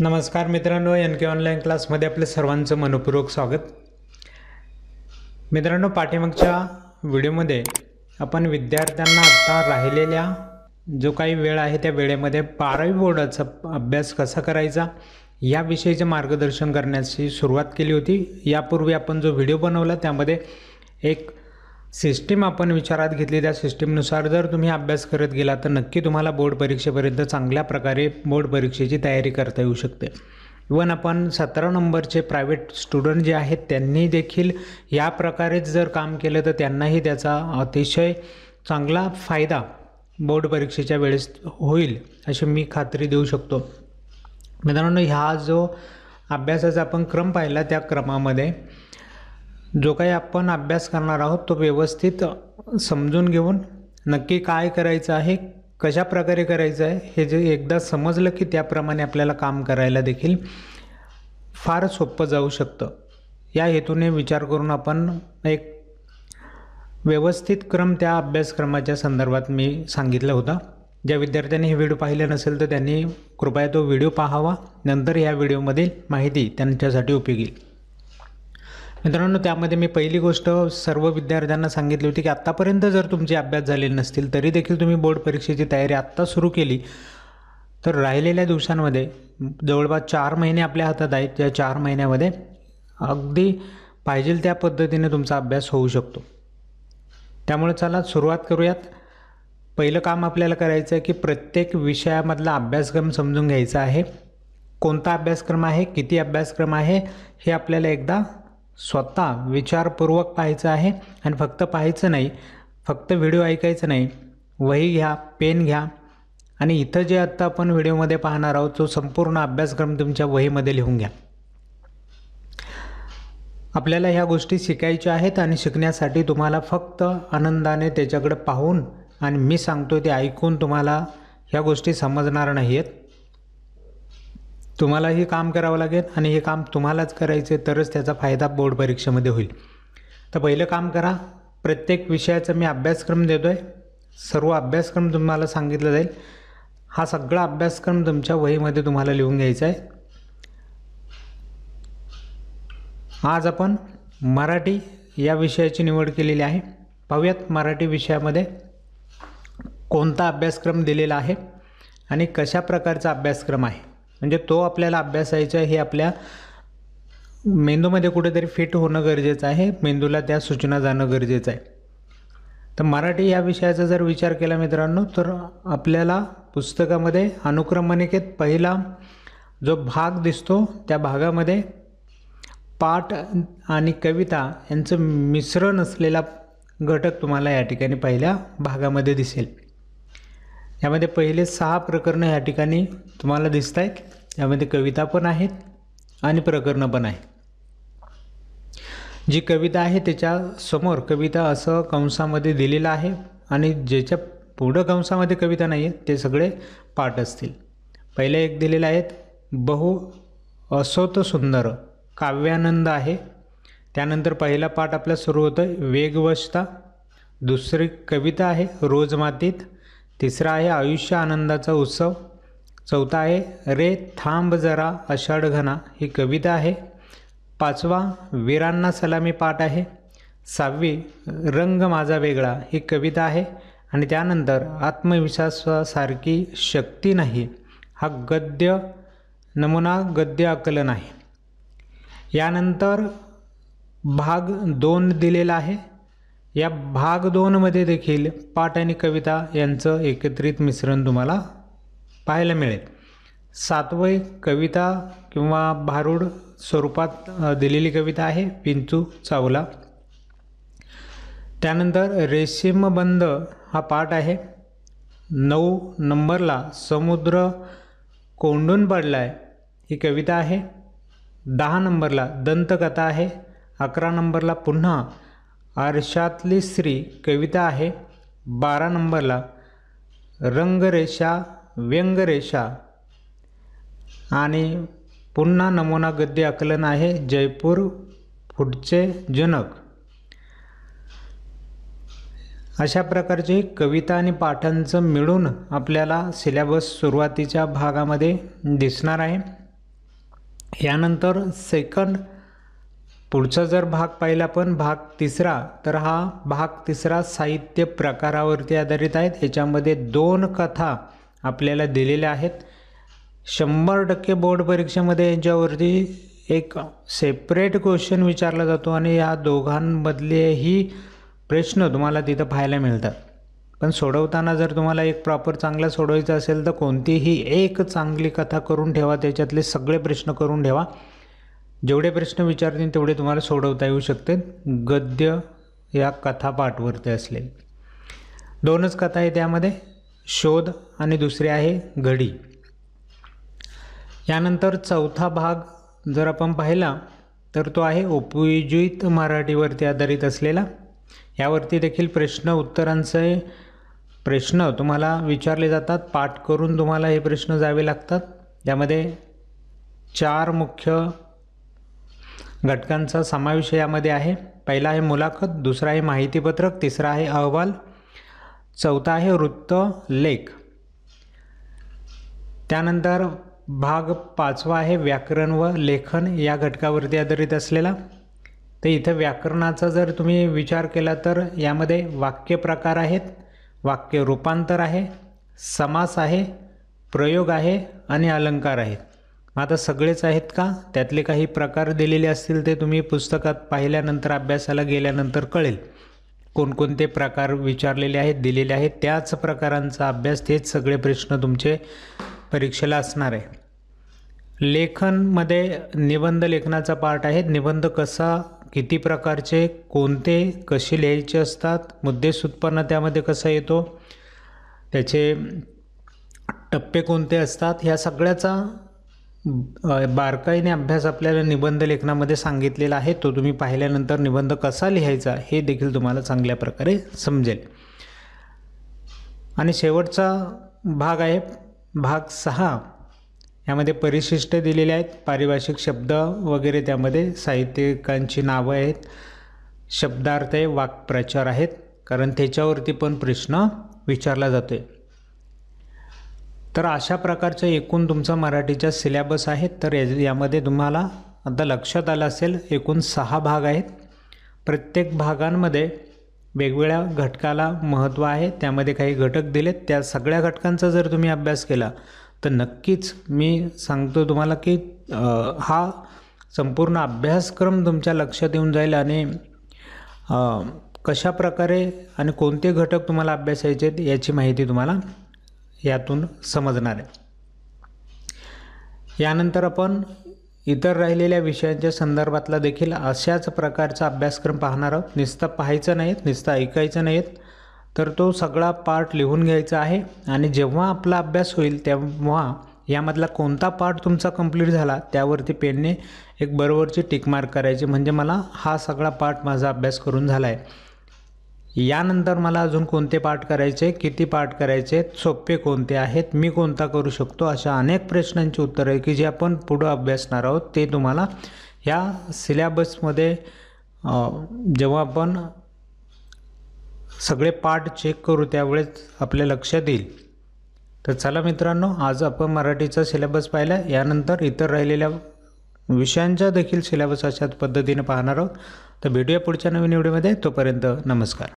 नमस्कार मित्रांनो एन के ऑनलाईन क्लासमध्ये आपलं सर्वांचं मनपूर्वक स्वागत मित्रांनो पाठीमागच्या व्हिडिओमध्ये आपण विद्यार्थ्यांना आता राहिलेल्या जो काही वेळ आहे त्या वेळेमध्ये बारावी बोर्डाचा अभ्यास कसा करायचा याविषयीचं मार्गदर्शन करण्याची सुरुवात केली होती यापूर्वी आपण जो व्हिडिओ बनवला त्यामध्ये एक सिस्टीम आपण विचारात घेतली त्या सिस्टीमनुसार जर तुम्ही अभ्यास करत गेला तर नक्की तुम्हाला बोर्ड परीक्षेपर्यंत चांगल्या प्रकारे बोर्ड परीक्षेची तयारी करता येऊ शकते इवन आपण सतरा नंबरचे प्रायव्हेट स्टुडंट जे आहेत त्यांनी देखील या प्रकारेच जर काम केलं तर त्यांनाही त्याचा अतिशय चांगला फायदा बोर्ड परीक्षेच्या वेळेस होईल अशी मी खात्री देऊ शकतो मित्रांनो ह्या जो अभ्यासाचा आपण क्रम पाहिला त्या क्रमामध्ये जो काही आपण अभ्यास करणार आहोत तो व्यवस्थित समजून घेऊन नक्की काय करायचं आहे कशा प्रकारे करायचं आहे हे जे एकदा समजलं की त्याप्रमाणे आपल्याला काम करायला देखील फार सोपं जाऊ शकतं या हेतूने विचार करून आपण एक व्यवस्थित क्रम त्या अभ्यासक्रमाच्या संदर्भात मी सांगितलं होता ज्या विद्यार्थ्यांनी हे व्हिडिओ पाहिले नसेल तर त्यांनी कृपया तो व्हिडिओ पाहावा नंतर ह्या व्हिडिओमधील माहिती त्यांच्यासाठी उपयोगी मित्रांनो त्यामध्ये मी पहिली गोष्ट सर्व विद्यार्थ्यांना सांगितली होती की आत्तापर्यंत जर तुमचे अभ्यास झाले नसतील तरी देखील तुम्ही बोर्ड परीक्षेची तयारी आत्ता सुरू केली तर राहिलेल्या दिवसांमध्ये जवळपास चार महिने आपल्या हातात आहेत त्या चार महिन्यामध्ये अगदी पाहिजे त्या पद्धतीने तुमचा अभ्यास होऊ शकतो त्यामुळे चला सुरुवात करूयात पहिलं काम आपल्याला करायचं आहे की प्रत्येक विषयामधला अभ्यासक्रम समजून घ्यायचा आहे कोणता अभ्यासक्रम आहे किती अभ्यासक्रम आहे हे आपल्याला एकदा स्वतः विचारपूर्वक पाहायचं आहे आणि फक्त पाहायचं नाही फक्त व्हिडिओ ऐकायचं नाही वही घ्या पेन घ्या आणि इथं जे आत्ता आपण व्हिडिओमध्ये पाहणार आहोत तो संपूर्ण अभ्यासक्रम तुमच्या वहीमध्ये लिहून घ्या आपल्याला ह्या गोष्टी शिकायच्या आहेत आणि शिकण्यासाठी तुम्हाला फक्त आनंदाने त्याच्याकडे पाहून आणि मी सांगतो ते ऐकून तुम्हाला ह्या गोष्टी समजणार नाही आहेत तुम्हालाही काम करावं लागेल आणि हे काम तुम्हालाच करायचे तरच त्याचा फायदा बोर्ड परीक्षेमध्ये होईल तर पहिलं काम करा प्रत्येक विषयाचा मी अभ्यासक्रम देतो आहे सर्व अभ्यासक्रम तुम्हाला सांगितला जाईल हा सगळा अभ्यासक्रम तुमच्या वहीमध्ये तुम्हाला लिहून घ्यायचा आहे आज आपण मराठी या विषयाची निवड केलेली आहे पाहूयात मराठी विषयामध्ये कोणता अभ्यासक्रम दिलेला आहे आणि कशा प्रकारचा अभ्यासक्रम आहे म्हणजे तो आपल्याला अभ्यासायचा हे आपल्या मेंदूमध्ये कुठेतरी फिट होणं गरजेचं आहे मेंदूला त्या सूचना जाणं गरजेचं आहे तर मराठी या विषयाचा जर विचार केला मित्रांनो तर आपल्याला पुस्तकामध्ये अनुक्रमणिकेत पहिला जो भाग दिसतो त्या भागामध्ये पाठ आणि कविता यांचं मिश्रण असलेला घटक तुम्हाला या ठिकाणी पहिल्या भागामध्ये दिसेल यामध्ये पहिले सहा प्रकरणं या ठिकाणी तुम्हाला दिसत आहेत यामध्ये कविता पण आहेत आणि प्रकरणं पण आहे जी कविता आहे त्याच्या समोर कविता असं कंसामध्ये दिलेलं आहे आणि ज्याच्या पुढं कंसामध्ये कविता नाही आहेत ते सगळे पाठ असतील पहिले एक दिलेलं आहेत बहु असो तो सुंदर काव्यानंद आहे त्यानंतर पहिला पाठ आपला सुरू होतो वेगवशता दुसरी कविता आहे रोजमातीत तिसरा आहे आयुष्य आनंदाचा उत्सव चौथा आहे रे थांब जरा अषाढघना ही कविता आहे पाचवा वीरांना सलामी पाठ आहे सहावी रंग माझा वेगळा ही कविता आहे आणि त्यानंतर आत्मविश्वासासारखी शक्ती नाही हा गद्य नमुना गद्य आकलन आहे यानंतर भाग दोन दिलेला आहे या भाग दोनमध्ये देखील पाठ आणि कविता यांचं एकत्रित मिश्रण तुम्हाला पाहायला मिळेल सातवय कविता किंवा भारूड स्वरूपात दिलेली कविता आहे पिंचू चावला त्यानंतर रेशीमबंद हा पाठ आहे नऊ नंबरला समुद्र कोंडून पडला आहे ही कविता आहे दहा नंबरला दंतकथा आहे अकरा नंबरला पुन्हा आरशातली स्त्री कविता आहे बारा नंबरला रंगरेषा व्यंगरेषा आणि पुन्हा नमुना गद्य आकलन आहे जयपूर पुढचे जनक अशा प्रकारचे कविता आणि पाठांचं मिळून आपल्याला सिलेबस सुरुवातीच्या भागामध्ये दिसणार आहे यानंतर सेकंड पुढचा जर भाग पाहिला पण भाग तिसरा तर हा भाग तिसरा साहित्य प्रकारावरती आधारित आहेत त्याच्यामध्ये दोन कथा आपल्याला दिलेल्या आहेत शंभर टक्के बोर्ड परीक्षेमध्ये यांच्यावरती एक सेपरेट क्वेश्चन विचारला जातो आणि या दोघांमधलेही प्रश्न तुम्हाला तिथं पाहायला मिळतात पण सोडवताना जर तुम्हाला एक प्रॉपर चांगला सोडवायचा असेल तर कोणतीही एक चांगली कथा करून ठेवा त्याच्यातले सगळे प्रश्न करून ठेवा जेवढे प्रश्न विचारतील तेवढे तुम्हाला सोडवता येऊ शकते गद्य या कथापाठवरती असले दोनच कथा आहे त्यामध्ये शोध आणि दुसरी आहे घडी यानंतर चौथा भाग जर आपण पाहिला तर तो आहे उपयोजित मराठीवरती आधारित असलेला यावरती देखील प्रश्न उत्तरांचे प्रश्न तुम्हाला विचारले जातात पाठ करून तुम्हाला हे प्रश्न जावे लागतात यामध्ये चार मुख्य घटकांचा समावेश यामध्ये आहे पहिला आहे मुलाखत दुसरा आहे माहितीपत्रक तिसरा आहे अहवाल चौथा आहे वृत्त लेख त्यानंतर भाग पाचवा आहे व्याकरण व लेखन या घटकावरती आधारित असलेला तर इथं व्याकरणाचा जर तुम्ही विचार केला तर यामध्ये वाक्य प्रकार आहेत वाक्य रूपांतर आहे समास आहे प्रयोग आहे आणि अलंकार आहेत आता सगळेच आहेत का त्यातले काही प्रकार दिलेले असतील ते तुम्ही पुस्तकात पाहिल्यानंतर अभ्यासाला गेल्यानंतर कळेल कोणकोणते प्रकार विचारलेले आहेत दिलेले आहेत त्याच प्रकारांचा अभ्यास तेच सगळे प्रश्न तुमचे परीक्षेला असणार आहे लेखनमध्ये निबंध लेखनाचा पार्ट आहे निबंध कसा किती प्रकारचे कोणते कसे लिहायचे असतात मुद्देस उत्पन्न त्यामध्ये कसा येतो त्याचे टप्पे कोणते असतात ह्या सगळ्याचा बारकाईने अभ्यास आपल्याला निबंध लेखनामध्ये सांगितलेला आहे तो तुम्ही पाहिल्यानंतर निबंध कसा लिहायचा हे देखील तुम्हाला चांगल्या प्रकारे समजेल आणि शेवटचा भाग आहे भाग सहा यामध्ये परिशिष्ट दिलेले आहेत पारिभाषिक शब्द वगैरे त्यामध्ये साहित्यिकांची नावं आहेत शब्दार्थ आहे वाक्प्रचार आहेत कारण त्याच्यावरती पण प्रश्न विचारला जातो आहे तर अशा प्रकारचं एकूण तुमचा मराठीचा सिलेबस आहे तर यामध्ये तुम्हाला आता लक्षात आलं असेल एकूण सहा भाग आहेत प्रत्येक भागांमध्ये वेगवेगळ्या घटकाला महत्त्व आहे त्यामध्ये काही घटक दिलेत त्या सगळ्या घटकांचा जर तुम्ही अभ्यास केला तर नक्कीच मी सांगतो तुम्हाला की हा संपूर्ण अभ्यासक्रम तुमच्या लक्षात येऊन जाईल आणि कशा प्रकारे आणि कोणते घटक तुम्हाला अभ्यासायचे याची माहिती तुम्हाला यातून समजणार आहे यानंतर आपण इतर राहिलेल्या विषयांच्या संदर्भातला देखील अशाच प्रकारचा अभ्यासक्रम पाहणार आहोत नुसतं पाहायचं नाहीत नुसतं ऐकायचं नाहीत तर तो सगळा पार्ट लिहून घ्यायचा आहे आणि जेव्हा आपला अभ्यास होईल तेव्हा यामधला कोणता पार्ट तुमचा कंप्लीट झाला त्यावरती पेनने एक बरोबरची टिकमार्क करायची म्हणजे मला हा सगळा पार्ट माझा अभ्यास करून झाला आहे यानंतर मला अजून कोणते पाठ करायचे किती पाठ करायचे सोपे कोणते आहेत मी कोणता करू शकतो अशा अनेक प्रश्नांची उत्तरं आहे की जे आपण पुढं अभ्यासणार आहोत ते तुम्हाला ह्या सिलॅबसमध्ये जेव्हा आपण सगळे पाठ चेक करू त्यावेळेस आपल्या लक्षात येईल तर चला मित्रांनो आज आपण मराठीचा सिलेबस पाहिला यानंतर इतर राहिलेल्या विषयांचा देखील सिलेबस अशाच पद्धतीने पाहणार आहोत तर भेटूया पुढच्या नवीन व्हिडिओमध्ये तोपर्यंत नमस्कार